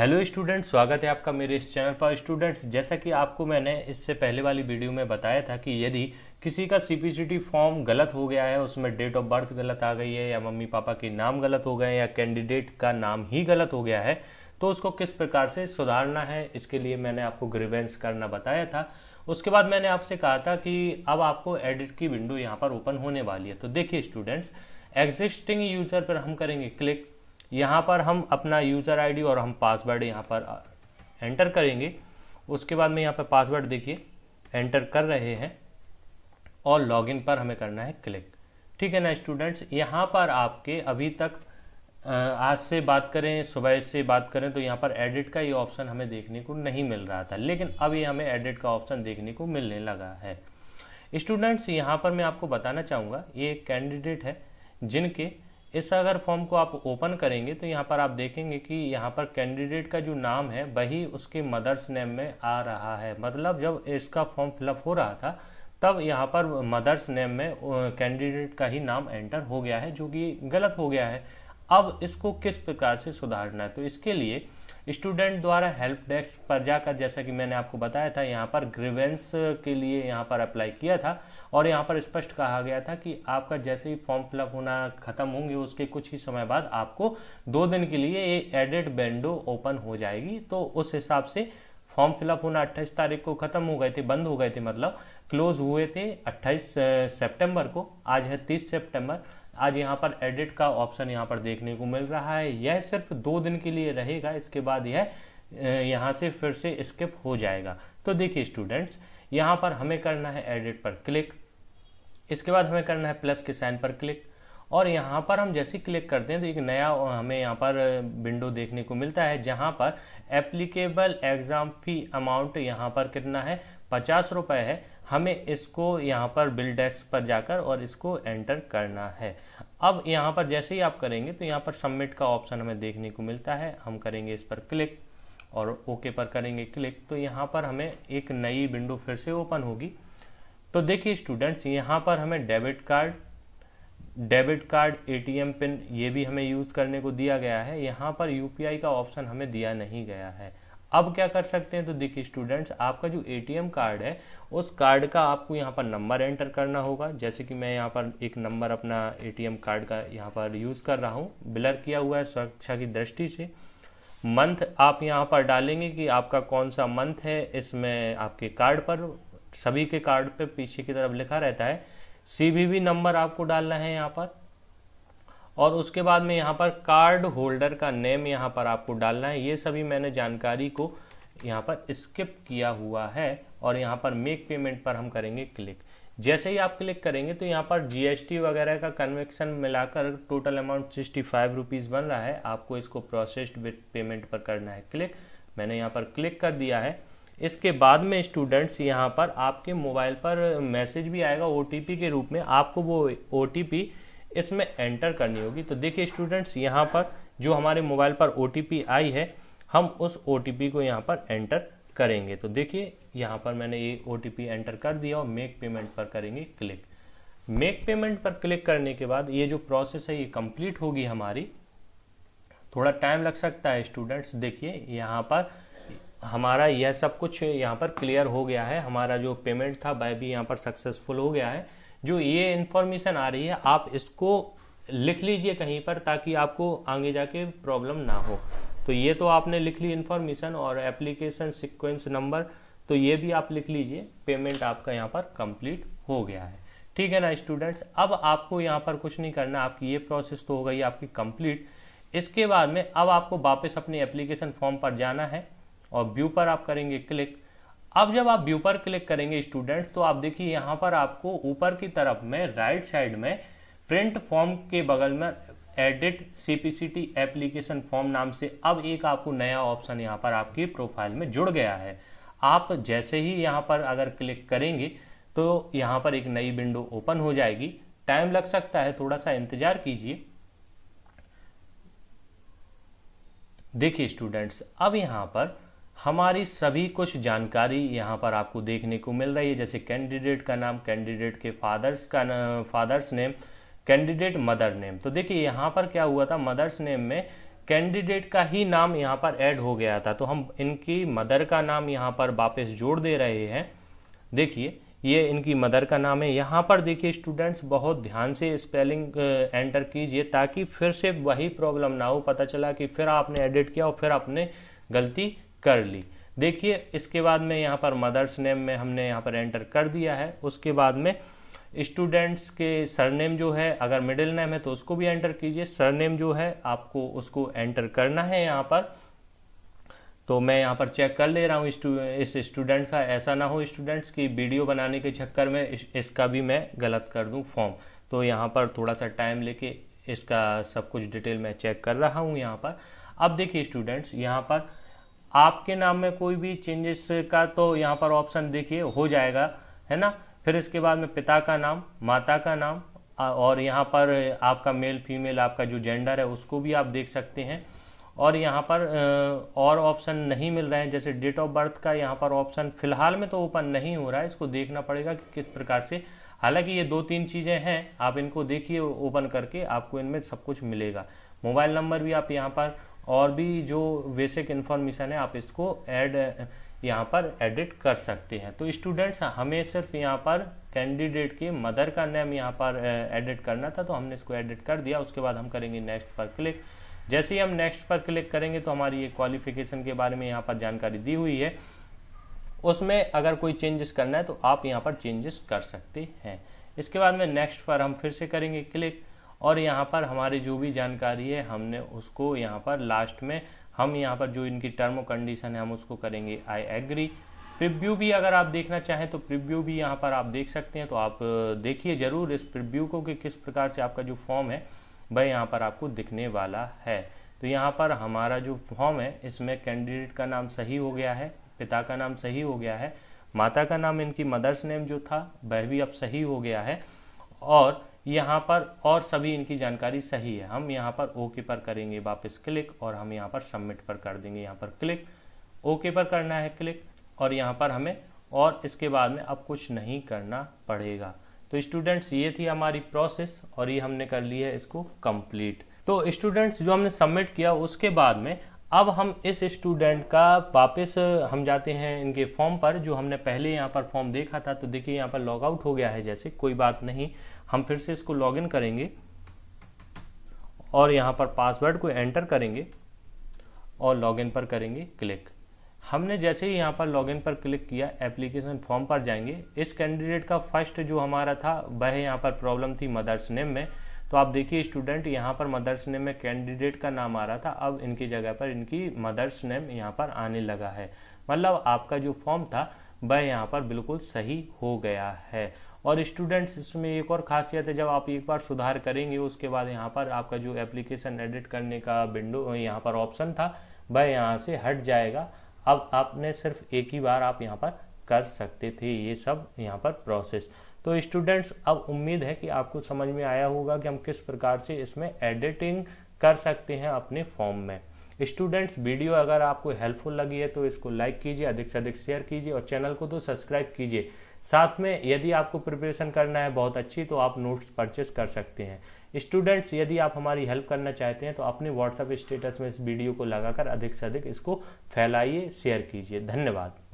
hello student स्वागत है आपका मेरे इस चैनल पर स्टूडेंट्स जैसा कि आपको मैंने इससे पहले वाली वीडियो में बताया था कि यदि किसी का सी फॉर्म गलत हो गया है उसमें डेट ऑफ बर्थ गलत आ गई है या मम्मी पापा के नाम गलत हो गए या कैंडिडेट का नाम ही गलत हो गया है तो उसको किस प्रकार से सुधारना है इसके लिए मैंने आपको ग्रीवेंस करना बताया था उसके बाद मैंने आपसे कहा था कि अब आपको एडिट की विंडो यहाँ पर ओपन होने वाली है तो देखिए स्टूडेंट्स एग्जिस्टिंग यूजर पर हम करेंगे क्लिक यहाँ पर हम अपना यूज़र आईडी और हम पासवर्ड यहाँ पर एंटर करेंगे उसके बाद में यहाँ पर पासवर्ड देखिए एंटर कर रहे हैं और लॉगिन पर हमें करना है क्लिक ठीक है ना स्टूडेंट्स यहाँ पर आपके अभी तक आज से बात करें सुबह से बात करें तो यहाँ पर एडिट का ये ऑप्शन हमें देखने को नहीं मिल रहा था लेकिन अब ये हमें एडिट का ऑप्शन देखने को मिलने लगा है स्टूडेंट्स यहाँ पर मैं आपको बताना चाहूँगा ये एक कैंडिडेट है जिनके इस अगर फॉर्म को आप ओपन करेंगे तो यहाँ पर आप देखेंगे कि यहाँ पर कैंडिडेट का जो नाम है वही उसके मदर्स नेम में आ रहा है मतलब जब इसका फॉर्म फिलअप हो रहा था तब यहाँ पर मदर्स नेम में कैंडिडेट का ही नाम एंटर हो गया है जो कि गलत हो गया है अब इसको किस प्रकार से सुधारना है तो इसके लिए स्टूडेंट द्वारा हेल्प डेस्क पर जाकर जैसा कि मैंने आपको बताया था यहाँ पर ग्रीवेंस के लिए यहाँ पर अप्लाई किया था और यहाँ पर स्पष्ट कहा गया था कि आपका जैसे ही फॉर्म फिलअप होना खत्म होंगे उसके कुछ ही समय बाद आपको दो दिन के लिए ये एडेड विंडो ओपन हो जाएगी तो उस हिसाब से फॉर्म फिलअप होना 28 तारीख को खत्म हो गए थे बंद हो गए थे मतलब क्लोज हुए थे 28 सितंबर को आज है 30 सितंबर आज यहाँ पर एडिट का ऑप्शन यहाँ पर देखने को मिल रहा है यह सिर्फ दो दिन के लिए रहेगा इसके बाद यह यहाँ से फिर से स्किप हो जाएगा तो देखिए स्टूडेंट्स यहाँ पर हमें करना है एडिट पर क्लिक इसके बाद हमें करना है प्लस के साइन पर क्लिक और यहाँ पर हम जैसे क्लिक करते हैं तो एक नया हमें यहाँ पर विंडो देखने को मिलता है जहाँ पर एप्लीकेबल एग्ज़ाम फी अमाउंट यहाँ पर कितना है पचास रुपये है हमें इसको यहाँ पर बिल डेस्क पर जाकर और इसको एंटर करना है अब यहाँ पर जैसे ही आप करेंगे तो यहाँ पर सबमिट का ऑप्शन हमें देखने को मिलता है हम करेंगे इस पर क्लिक और ओके पर करेंगे क्लिक तो यहाँ पर हमें एक नई विंडो फिर से ओपन होगी तो देखिए स्टूडेंट्स यहाँ पर हमें debit card debit card ATM pin ये भी हमें यूज़ करने को दिया गया है यहाँ पर यूपीआई का ऑप्शन हमें दिया नहीं गया है अब क्या कर सकते हैं तो देखिए स्टूडेंट्स आपका जो एटीएम कार्ड है उस कार्ड का आपको यहाँ पर नंबर एंटर करना होगा जैसे कि मैं यहाँ पर एक नंबर अपना एटीएम कार्ड का यहाँ पर यूज़ कर रहा हूँ ब्लर किया हुआ है सुरक्षा की दृष्टि से मंथ आप यहाँ पर डालेंगे कि आपका कौन सा मंथ है इसमें आपके कार्ड पर सभी के कार्ड पे पीछे की तरफ लिखा रहता है सीवीवी नंबर आपको डालना है यहाँ पर और उसके बाद में यहाँ पर कार्ड होल्डर का नेम यहाँ पर आपको डालना है ये सभी मैंने जानकारी को यहाँ पर स्किप किया हुआ है और यहाँ पर मेक पेमेंट पर हम करेंगे क्लिक जैसे ही आप क्लिक करेंगे तो यहाँ पर जीएसटी वगैरह का कन्वेक्शन मिलाकर total amount sixty five rupees बन रहा है आपको इसको प्रोसेस्ड पेमेंट पर करना है क्लिक मैंने यहाँ पर क्लिक कर दिया है इसके बाद में स्टूडेंट्स यहाँ पर आपके मोबाइल पर मैसेज भी आएगा ओ के रूप में आपको वो ओ इसमें एंटर करनी होगी तो देखिए स्टूडेंट्स यहाँ पर जो हमारे मोबाइल पर ओ आई है हम उस ओ को यहाँ पर एंटर करेंगे तो देखिए यहाँ पर मैंने ये ओ एंटर कर दिया और मेक पेमेंट पर करेंगे क्लिक मेक पेमेंट पर क्लिक करने के बाद ये जो प्रोसेस है ये कंप्लीट होगी हमारी थोड़ा टाइम लग सकता है स्टूडेंट्स देखिए यहाँ पर हमारा यह सब कुछ यहाँ पर क्लियर हो गया है हमारा जो पेमेंट था वह भी यहाँ पर सक्सेसफुल हो गया है जो ये इन्फॉर्मेशन आ रही है आप इसको लिख लीजिए कहीं पर ताकि आपको आगे जाके प्रॉब्लम ना हो तो ये तो आपने लिख ली इन्फॉर्मेशन और एप्लीकेशन सिक्वेंस नंबर तो ये भी आप लिख लीजिए पेमेंट आपका यहाँ पर कंप्लीट हो गया है ठीक है ना स्टूडेंट्स अब आपको यहाँ पर कुछ नहीं करना आपकी ये प्रोसेस तो हो गई आपकी कंप्लीट इसके बाद में अब आपको वापस अपने एप्लीकेशन फॉर्म पर जाना है और व्यू पर आप करेंगे क्लिक अब जब आप व्यू पर क्लिक करेंगे स्टूडेंट्स तो आप देखिए यहां पर आपको ऊपर की तरफ में राइट साइड में प्रिंट फॉर्म के बगल में एडिट सीपीसीटी एप्लीकेशन फॉर्म नाम से अब एक आपको नया ऑप्शन यहाँ पर आपकी प्रोफाइल में जुड़ गया है आप जैसे ही यहाँ पर अगर क्लिक करेंगे तो यहाँ पर एक नई विंडो ओपन हो जाएगी टाइम लग सकता है थोड़ा सा इंतजार कीजिए देखिए स्टूडेंट्स अब यहाँ पर हमारी सभी कुछ जानकारी यहाँ पर आपको देखने को मिल रही है जैसे कैंडिडेट का नाम कैंडिडेट के फादर्स का fathers name candidate mother name तो देखिए यहाँ पर क्या हुआ था मदर्स नेम में कैंडिडेट का ही नाम यहाँ पर ऐड हो गया था तो हम इनकी मदर का नाम यहाँ पर वापस जोड़ दे रहे हैं देखिए ये इनकी मदर का नाम है यहाँ पर देखिए स्टूडेंट्स बहुत ध्यान से स्पेलिंग एंटर कीजिए ताकि फिर से वही प्रॉब्लम ना हो पता चला कि फिर आपने एडिट किया और फिर आपने गलती कर ली देखिए इसके बाद में यहाँ पर मदर्स नेम में हमने यहाँ पर एंटर कर दिया है उसके बाद में स्टूडेंट्स के सरनेम जो है अगर मिडिल नेम है तो उसको भी एंटर कीजिए सरनेम जो है आपको उसको एंटर करना है यहाँ पर तो मैं यहाँ पर चेक कर ले रहा हूँ इस स्टूडेंट का ऐसा ना हो स्टूडेंट्स की वीडियो बनाने के चक्कर में इस, इसका भी मैं गलत कर दूँ फॉर्म तो यहाँ पर थोड़ा सा टाइम लेके इसका सब कुछ डिटेल मैं चेक कर रहा हूँ यहाँ पर अब देखिए स्टूडेंट्स यहाँ पर आपके नाम में कोई भी चेंजेस का तो यहाँ पर ऑप्शन देखिए हो जाएगा है ना फिर इसके बाद में पिता का नाम माता का नाम और यहाँ पर आपका मेल फीमेल आपका जो जेंडर है उसको भी आप देख सकते हैं और यहाँ पर और ऑप्शन नहीं मिल रहे हैं जैसे डेट ऑफ बर्थ का यहाँ पर ऑप्शन फिलहाल में तो ओपन नहीं हो रहा है इसको देखना पड़ेगा कि किस प्रकार से हालांकि ये दो तीन चीज़ें हैं आप इनको देखिए ओपन करके आपको इनमें सब कुछ मिलेगा मोबाइल नंबर भी आप यहाँ पर और भी जो बेसिक इन्फॉर्मेशन है आप इसको ऐड यहाँ पर एडिट कर सकते हैं तो स्टूडेंट्स हमें सिर्फ यहाँ पर कैंडिडेट के मदर का नेम यहाँ पर एडिट करना था तो हमने इसको एडिट कर दिया उसके बाद हम करेंगे नेक्स्ट पर क्लिक जैसे ही हम नेक्स्ट पर क्लिक करेंगे तो हमारी ये क्वालिफिकेशन के बारे में यहाँ पर जानकारी दी हुई है उसमें अगर कोई चेंजेस करना है तो आप यहाँ पर चेंजेस कर सकते हैं इसके बाद में नेक्स्ट पर हम फिर से करेंगे क्लिक और यहाँ पर हमारी जो भी जानकारी है हमने उसको यहाँ पर लास्ट में हम यहाँ पर जो इनकी टर्म और कंडीशन है हम उसको करेंगे आई एग्री प्रिव्यू भी अगर आप देखना चाहें तो प्रिव्यू भी यहाँ पर आप देख सकते हैं तो आप देखिए ज़रूर इस प्रिव्यू को कि किस प्रकार से आपका जो फॉर्म है वह यहाँ पर आपको दिखने वाला है तो यहाँ पर हमारा जो फॉर्म है इसमें कैंडिडेट का नाम सही हो गया है पिता का नाम सही हो गया है माता का नाम इनकी मदर्स नेम जो था वह भी अब सही हो गया है और यहाँ पर और सभी इनकी जानकारी सही है हम यहाँ पर ओके पर करेंगे वापस क्लिक और हम यहाँ पर सबमिट पर कर देंगे यहाँ पर क्लिक ओके पर करना है क्लिक और यहाँ पर हमें और इसके बाद में अब कुछ नहीं करना पड़ेगा तो स्टूडेंट्स ये थी हमारी प्रोसेस और ये हमने कर ली है इसको कंप्लीट तो स्टूडेंट्स जो हमने सबमिट किया उसके बाद में अब हम इस स्टूडेंट का वापस हम जाते हैं इनके फॉर्म पर जो हमने पहले यहाँ पर फॉर्म देखा था तो देखिए यहाँ पर लॉग आउट हो गया है जैसे कोई बात नहीं हम फिर से इसको लॉगिन करेंगे और यहाँ पर पासवर्ड को एंटर करेंगे और लॉगिन पर करेंगे क्लिक हमने जैसे ही यहाँ पर लॉगिन पर क्लिक किया एप्लीकेशन फॉर्म पर जाएंगे इस कैंडिडेट का फर्स्ट जो हमारा था वह यहाँ पर प्रॉब्लम थी मदर्स नेम में तो आप देखिए स्टूडेंट यहाँ पर मदर्स नेम में कैंडिडेट का नाम आ रहा था अब इनकी जगह पर इनकी मदर्स नेम यहाँ पर आने लगा है मतलब आपका जो फॉर्म था वह यहाँ पर बिल्कुल सही हो गया है और स्टूडेंट्स इसमें एक और खासियत है जब आप एक बार सुधार करेंगे उसके बाद यहाँ पर आपका जो एप्लीकेशन एडिट करने का विंडो यहाँ पर ऑप्शन था वह यहाँ से हट जाएगा अब आपने सिर्फ एक ही बार आप यहाँ पर कर सकते थे ये सब यहाँ पर प्रोसेस तो स्टूडेंट्स अब उम्मीद है कि आपको समझ में आया होगा कि हम किस प्रकार से इसमें एडिटिंग कर सकते हैं अपने फॉर्म में स्टूडेंट्स वीडियो अगर आपको हेल्पफुल लगी है तो इसको लाइक कीजिए अधिक से अधिक शेयर कीजिए और चैनल को तो सब्सक्राइब कीजिए साथ में यदि आपको प्रिपरेशन करना है बहुत अच्छी तो आप नोट्स परचेस कर सकते हैं स्टूडेंट्स यदि आप हमारी हेल्प करना चाहते हैं तो अपने व्हाट्सएप स्टेटस में इस वीडियो को लगाकर अधिक से अधिक इसको फैलाइए शेयर कीजिए धन्यवाद